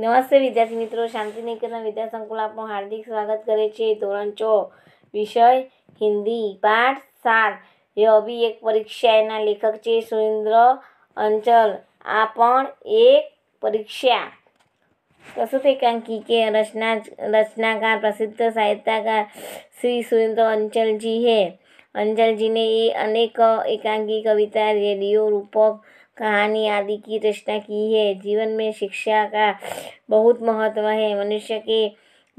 નમસ્તે વિદ્યાર્થી મિત્રો શાંતિ નિકેતન વિદ્યા સંકુલ આપનું હાર્દિક સ્વાગત કરે છે ધોરણ છ વિષય હિન્દી પાઠ સાત ય બી એક પરીક્ષા એના લેખક છે સુરેન્દ્ર અંચલ આ પણ એક પરીક્ષા એકાંકી કે રચના રચનાકાર પ્રસિદ્ધ સાહિત્યકાર શ્રી સુરેન્દ્ર અંચલજી હે અંચલજીને એ અનેક એકાંકી કવિતા રેડિયો રૂપક कहानी आदि की रचना की है जीवन में शिक्षा का बहुत महत्व है मनुष्य के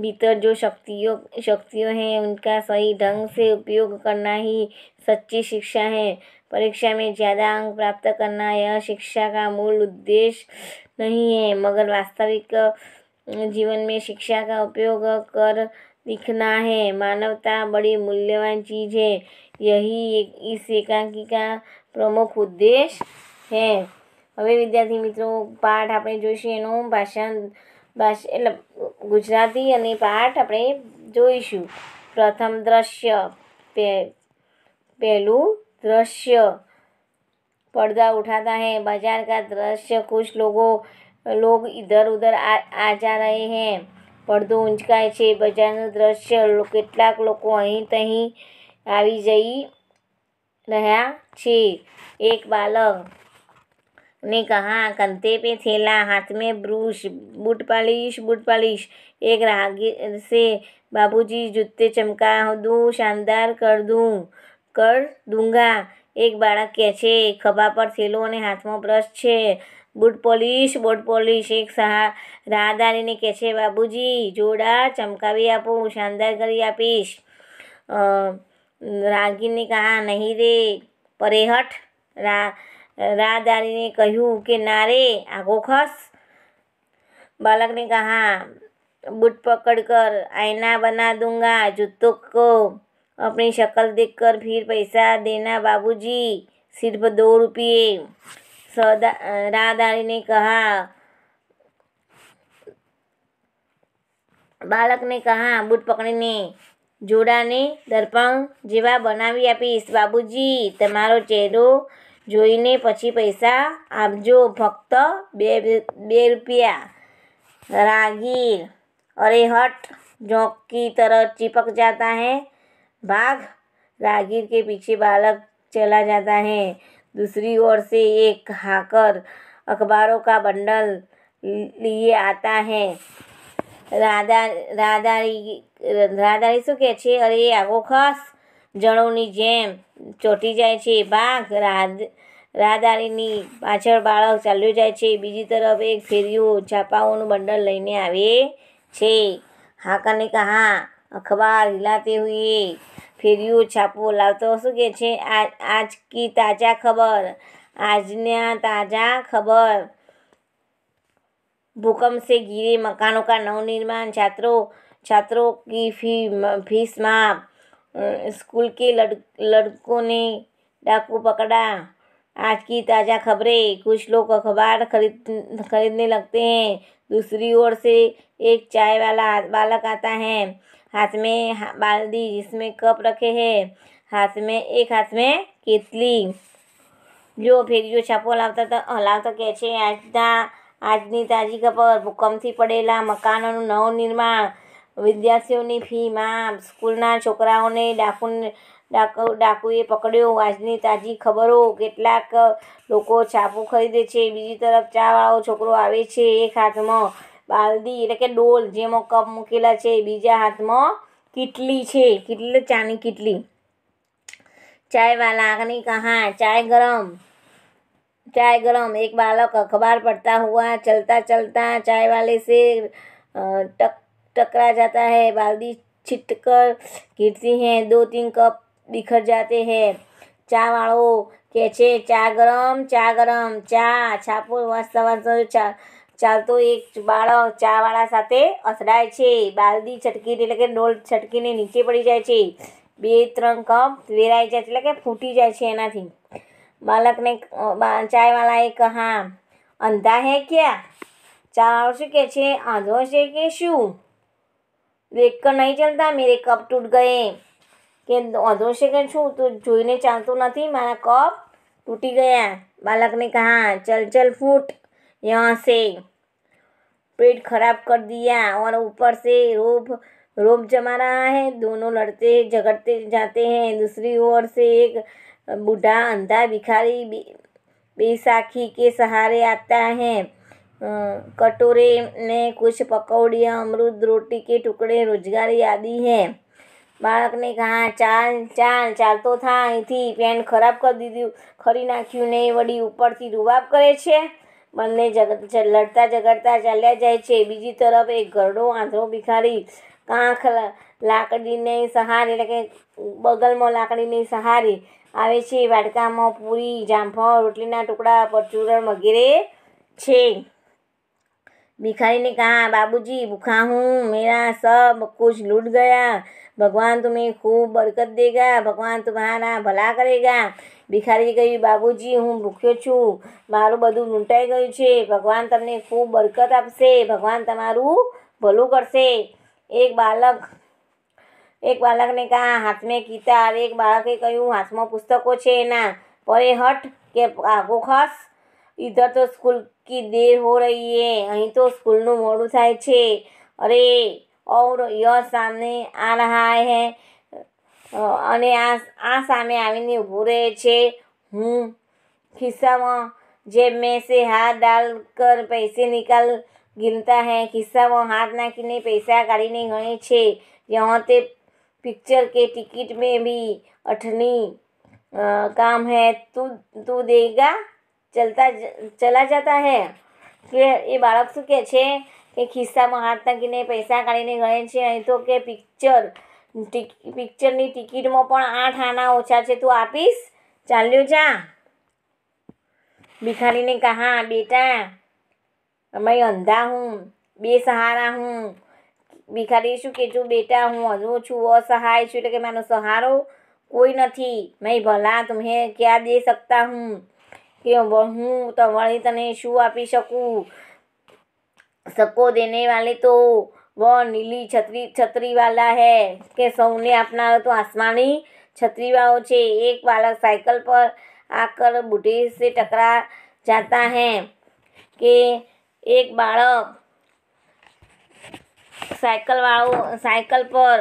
भीतर जो शक्तियों शक्तियों हैं उनका सही ढंग से उपयोग करना ही सच्ची शिक्षा है परीक्षा में ज़्यादा अंक प्राप्त करना यह शिक्षा का मूल उद्देश्य नहीं है मगर वास्तविक जीवन में शिक्षा का उपयोग कर दिखना है मानवता बड़ी मूल्यवान चीज़ है यही एक इस एकांकी का प्रमुख उद्देश्य છે હવે વિદ્યાર્થી મિત્રો પાઠ આપણે જોઈશું એનું ભાષાંત ભાષા એટલે ગુજરાતી અને પાઠ આપણે જોઈશું પ્રથમ દ્રશ્ય પે પહેલું દ્રશ્ય પડદા ઉઠાતા હૈ બજાર કા દ્રશ્ય ખુશ લોકો લોક ઇધર ઉધર આ જા રહે હે પડદો ઊંચકાય છે બજારનું દ્રશ્ય કેટલાક લોકો અહીં તહીં આવી જઈ રહ્યા છે એક બાલક ने कहा कंधे पे थैला हाथ में brush boot polish boot polish एक राहगीर से बाबूजी जूते चमका दूँ शानदार कर दूँ કર દુંગા એક બાળક કહે છે ખભા પર થેલો અને હાથમાં બ્રશ છે બૂટ પોલિશ બોટ પોલિશ એક સહા રાહદારીને કહે છે બાબુજી જોડા ચમકાવી આપો શાનદાર કરી આપીશ રાગીને કહા નહીં રે પરેહઠ રા राजधानी ने કહ્યું કે નારે આગો ખસ બાળકને કહા બૂટ પકડ કર આઈના બના दूंगा જૂતો કો अपनी शक्ल देख कर फिर पैसा देना बाबूजी सिर्फ दो रुपये सौदा राहदारी ने कहा બાળક ને કહા બૂટ પકડીને જોડાને દર્પણ જેવા બનાવી આપીશ બાબુજી તમારો ચહેરો જોઈને पी पैसा आप जो બે बे रुपया रागीर अरे हट जोंक की तरह चिपक जाता है बाघ रागीर के पीछे बालक चला जाता है दूसरी ओर से एक हाकर अखबारों का बंडल लिए आता है राधा राधा राधा શું કહે अरे आगो खास જણોની જેમ ચોંટી જાય છે બાઘ રાદ રાહદારીની પાછળ બાળક ચાલ્યું જાય છે બીજી તરફ એક ફેરીઓ છાપાઓનું બંડલ લઈને આવે છે હા ને કહા અખબાર હિલાતે હુએ ફેરીઓ છાપો લાવતો શું કે છે આજ કી તાજા ખબર આજના તાજા ખબર ભૂકંપ से गिरे મકાનો का નવનિર્માણ છાત્રો છાત્રો કી ફી फीस माफ स्कूल के लड़ लड़कों ने डाकू पकड़ा आज की ताज़ा खबरें कुछ लोग अखबार खरीद खरीदने लगते हैं दूसरी ओर से एक चाय वाला बालक आता है हाथ में बाल्टी जिसमें कप रखे हैं हाथ में एक हाथ में केतली जो जो જો था છાપો લાવતા आज ना आज આજના ताजी खबर भूकंप थी पड़ेला मकान नव निर्माण विद्यार्थियों फी में स्कूल छोकराओं डाकू डाकू डाकूए पकड़ो आज की ताजी खबरों के लोग चापू खरीदे बीजी तरफ चावाड़ो छोकरो आए एक हाथ में बाल्दी एट के डोल जेम कप मुकेला है बीजा हाथ में किटली है किटली चा किटली चाय वाला आगनी कहाँ चाय गरम चाय गरम एक बालक अखबार पढ़ता हुआ चलता चलता चाय वाले से टक टकरा जाता है बाल्टी छिट कर गिरती हैं दो तीन कप बिखर जाते हैं ચા વાળો કે છે ચા ગરમ ચા ગરમ ચા છાપો વાંચતા વાંચતા ચાલતો એક બાળક ચાવાળા સાથે અથડાય છે બાલદી છટકીને એટલે કે ડોલ છટકીને નીચે પડી જાય છે બે ત્રણ કપ વેરાઈ જાય છે એટલે કે ફૂટી જાય છે એનાથી બાળકને ચાયવાળાએ કહા અંધા હે ક્યાં ચાવાળો શું કહે છે આંધો છે કે શું कर नहीं चलता मेरे कप टूट गए કપ તૂટ ગયે કે અધોશેકન છું चाल तो नहीं मारा कप टूटी गया बालक ने कहा चल चल फूट यहाँ से पेट खराब कर दिया और ऊपर से रोब रोब जमा रहा है दोनों लड़ते झगड़ते जाते हैं दूसरी ओर से एक बूढ़ा अंधा भिखारी बैसाखी बेसाखी के सहारे आता है कटोरे में कुछ पकौड़ियाँ अमरूद रोटी के टुकड़े रोजगारी आदि है બાળકને કહા ચાલ ચાલ ચાલતો થા અહીંથી પેન્ટ ખરાબ કરી દીધું ખરી નાખ્યું ને વળી ઉપરથી રૂવાબ કરે છે બંને જગ લડતા ઝઘડતા ચાલ્યા જાય છે બીજી તરફ એક ઘરડો આંધળો ભિખારી કાંખ લાકડીને સહારે એટલે કે બગલમાં લાકડીની સહારે આવે છે વાડકામાં પૂરી જામફળ રોટલીના ટુકડા પરચુરણ વગેરે છે भिखारी ने कहा बाबूजी भूखा हूँ मेरा सब कुछ लूट गया भगवान तुम्हें खूब बरकत देगा ભગવાન તમારા ભલા કરેગા ભિખારીએ કહ્યું બાબુજી હું ભૂખ્યો છું મારું બધું લૂંટાઈ ગયું છે ભગવાન તમને ખૂબ બરકત આપશે ભગવાન તમારું ભલું કરશે એક બાળક એક બાળકને કહા હાથમાં ગીતા એક બાળકે કહ્યું હાથમાં પુસ્તકો છે એના પરે હટ કે આગો ખસ इधर तो स्कूल की देर हो रही है अहीं तो स्कूल नो मोड़ू थाय छे अरे और यो सामने आ रहा है अने आ आ सामने आवीने उभो रहे छे हूं खिस्सा में जेब में से हाथ डाल कर पैसे निकाल गिनता है खिस्सा में हाथ ना किने पैसा काढ़ी नहीं गए छे यहाँ ते पिक्चर के टिकट में भी अठनी आ, काम है तू तू देगा ચલતા ચલા જતા હે કે એ બાળક શું કહે છે કે ખિસ્સામાં હાથ નાખીને પૈસા કાઢીને ગણે છે અહીં તો કે પિક્ચર પિક્ચરની ટિકિટમાં પણ આઠ આના ઓછા છે તું આપીશ ચાલ્યો જા ભિખારીને કહા બેટા मैं अंधा हूँ बेसहारा हूँ ભિખારી શું કે જો બેટા હું હજુ છું અસહાય છું એટલે કે મારો સહારો કોઈ નથી મેં ભલા તુમ્હે ક્યાં દે સકતા હું કે હું વાહું તો વાળી તને શું આપી શકું સકો દેને વાલે તો વ નીલી છત્રી છત્રીવાળો છે કે સૌને અપના તો આસમાની છત્રીવાઓ છે એક બાળક સાયકલ પર આકર બુઢ્ઢી સે ટકરા જાતા હે કે એક બાળક સાયકલવાળો સાયકલ પર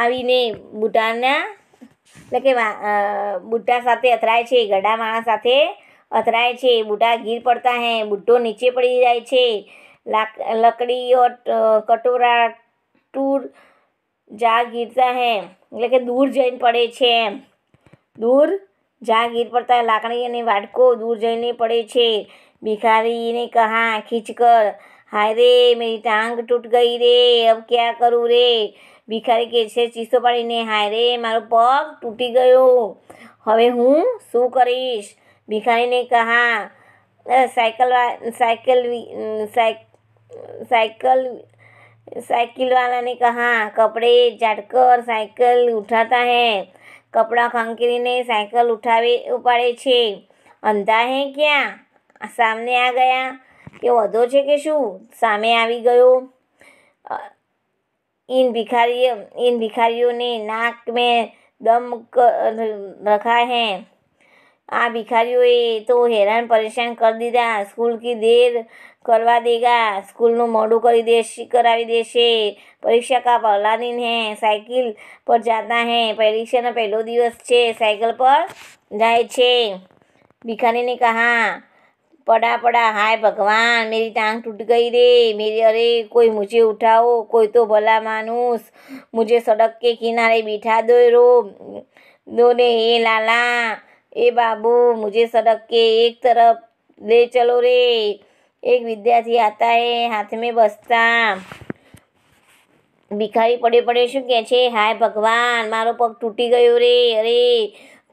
આવીને બુઢ્ઢાને એટલે કે બુઢા સાથે અથડાય છે ગડા માણસ સાથે અથડાય છે બુઢા ગીર પડતા હે બુઢો નીચે પડી જાય છે લાક લકડીઓ કટોરા ટૂર જા ગીરતા હે એટલે કે દૂર જઈને પડે છે એમ દૂર જા ગીર પડતા લાકડી અને વાટકો દૂર જઈને પડે છે ભિખારીને કહા ખીચકર હાય રે મેરી ટાંગ તૂટ ગઈ રે અબ ક્યાં કરું રે ભિખારી કહે છે ચીસો પાડીને હાય રે મારો પગ તૂટી ગયો હવે હું શું કરીશ ભિખારીને કહા સાયકલ સાયકલ સાયકલ સાયકલવાલાને કહા કપડે ઝાટકર સાયકલ ઉઠાતા હે કપડાં ખંખેરીને સાયકલ ઉઠાવી ઉપાડે છે અંધા હે ક્યાં સામને આ ગયા કે વધો છે કે શું સામે આવી ગયો इन भिखारियों इन भिखारियों ने नाक में દમ રખા હે આ ભિખારીઓએ તો હેરાન પરેશાન કરી દીધા સ્કૂલ કી દેર કરવા દેગા સ્કૂલનું મોડું કરી દેશે કરાવી દેશે પરીક્ષા કા પલાદીન હે સાયકલ પર જાતા હે પરીક્ષાનો પહેલો દિવસ છે સાયકલ પર જાય છે ભિખારીને કહા पड़ा पड़ा हाय भगवान मेरी टांग टूट गई रे मेरी अरे कोई मुझे उठाओ कोई तो भला मानूस मुझे सड़क के किनारे बिठा दो रो दो रे हे लाला ए बाबू मुझे सड़क के एक तरफ ले चलो रे एक विद्यार्थी आता है हाथ में बसता ભિખારી पड़े पड़े शू कह हाय भगवान मारो पग टूटी गयो रे अरे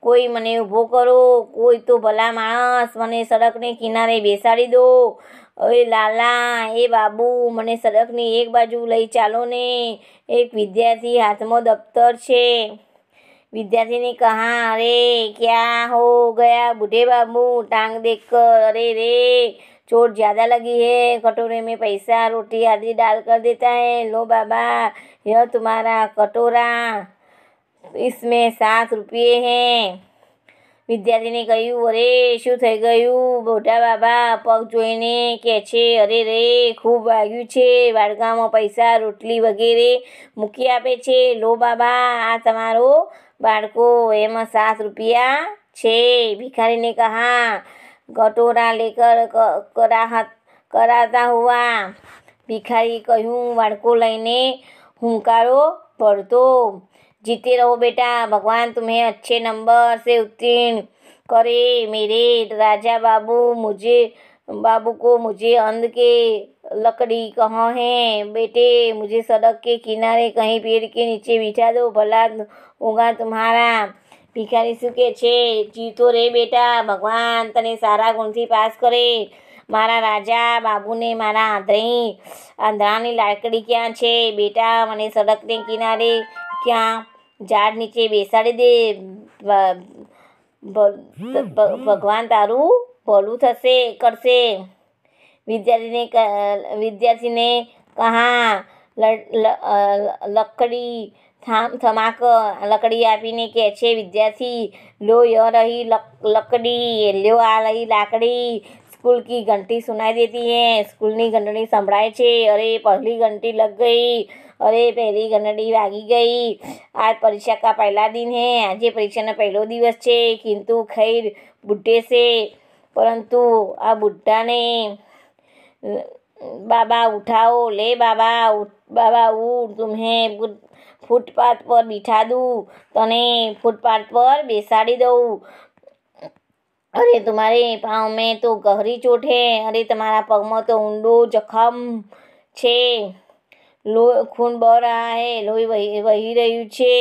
કોઈ મને ઊભો કરો કોઈ તો ભલા માણસ મને સડકને કિનારે બેસાડી દો એ લાલા એ બાબુ મને સડકની એક બાજુ લઈ ચાલો ને એક વિદ્યાર્થી હાથમાં દફતર છે વિદ્યાર્થીની કહા અરે ક્યાં હો ગયા બુઢે બાબુ ટાંગ દેખ કર અરે રે ચોટ ज़्यादा લગી હે કટોરે મેં પૈસા રોટી આદિ डाल કર દેતા હે લો બાબા यह तुम्हारा કટોરા ઇસમે સાત રૂપિયે હે વિદ્યાર્થીને કહ્યું અરે શું થઈ ગયું બોટા બાબા પગ જોઈને કે છે અરે રે ખૂબ વાગ્યું છે વાડકામાં પૈસા રોટલી વગેરે મૂકી આપે છે લો બાબા આ તમારો બાળકો એમાં સાત રૂપિયા છે ભિખારીને કહા કટોરા લેકર કરાહત કરાતા હોવા ભિખારી કહ્યું બાળકો લઈને હુંકારો પડતો जीते रहो बेटा भगवान तुम्हें अच्छे नंबर से उत्तीर्ण करे मेरे राजा बाबू मुझे बाबू को मुझे अंध के लकड़ी कहाँ है बेटे मुझे सड़क के किनारे कहीं पेड़ के नीचे बिठा दो भला होगा तुम्हारा ભિખારી સુકે છે જીતો રે બેટા ભગવાન તને સારા ગુણથી પાસ કરે મારા રાજા બાબુને મારા આંધળી આંધળાની લાકડી ક્યાં છે બેટા મને સડકને કિનારે ક્યાં ઝાડ નીચે બેસાડી દે ભગવાન તારું ભલું થશે કરશે વિદ્યાર્થીને વિદ્યાર્થીને કહા લકડી થામ થમાક લકડી આપીને કહે છે વિદ્યાર્થી લો ય રહી લકડી લ્યો આ રહી લાકડી स्कूल की घंटी सुनाई देती है स्कूल की घंटी संभाए छे अरे पहली घंटी लग गई अरे पहली घंटी वागी गई आज परीक्षा का पहला दिन है आज परीक्षा ना पहलो दिवस छे किंतु खैर बुढ़े से परंतु आ बुढ़ा ने बाबा उठाओ ले बाबा उठ बाबा उठ तुम्हें फुटपाथ पर बिठा दूँ तने फुटपाथ पर बेसाड़ी दऊँ अरे અરે તમારે પાઉંમાં તો ગહરી ચોટ હે અરે તમારા પગમાં તો ઊંડો જખમ છે લો खून बह रहा है लोही वही રહ્યું છે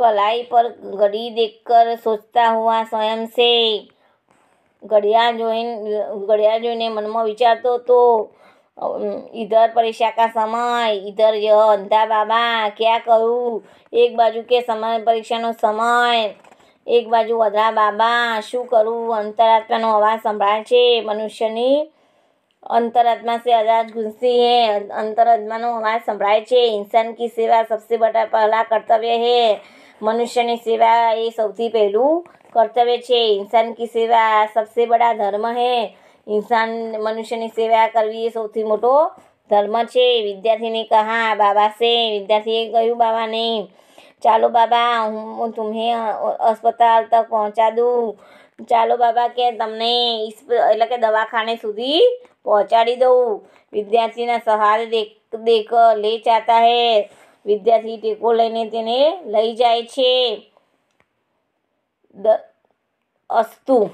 कलाई पर घड़ी देखकर सोचता हुआ स्वयं से घड़ियाल जोइन घड़ियाल जोइने मन में विचार तो, तो इधर परीक्षा का समय इधर यह अंधा बाबा क्या करूँ एक बाजू के समय परीक्षा नो समय એક બાજુ વદરાબાબા શું કરું અંતરાત્માનો અવાજ સંભળાય છે મનુષ્યની અંતરાત્માથી અજાગુંસી હે અને અંતરાત્માનો અવાજ સંભળાય છે ઇન્સાનની સેવા સૌથી બટા પહેલો કર્તવ્ય હે મનુષ્યની સેવા એ સૌથી પહેલું કર્તવ્ય છે ઇન્સાનની સેવા સૌથી બડા ધર્મ હે ઇન્સાન મનુષ્યની સેવા કરવી એ સૌથી મોટો ધર્મ છે વિદ્યાર્થીને કહા બાબા સે વિદ્યાર્થીએ કહ્યું બાબાને चलो बाबा हूँ तुम्हें अस्पताल तक पहुँचा दू चलो बाबा के तमने इस एट दवाखाने सुधी पहुँचाड़ी दू विद्यार्थी सहारे देख देख ले जाता है विद्यार्थी टेको लेने तेने लई जाए छे। अस्तु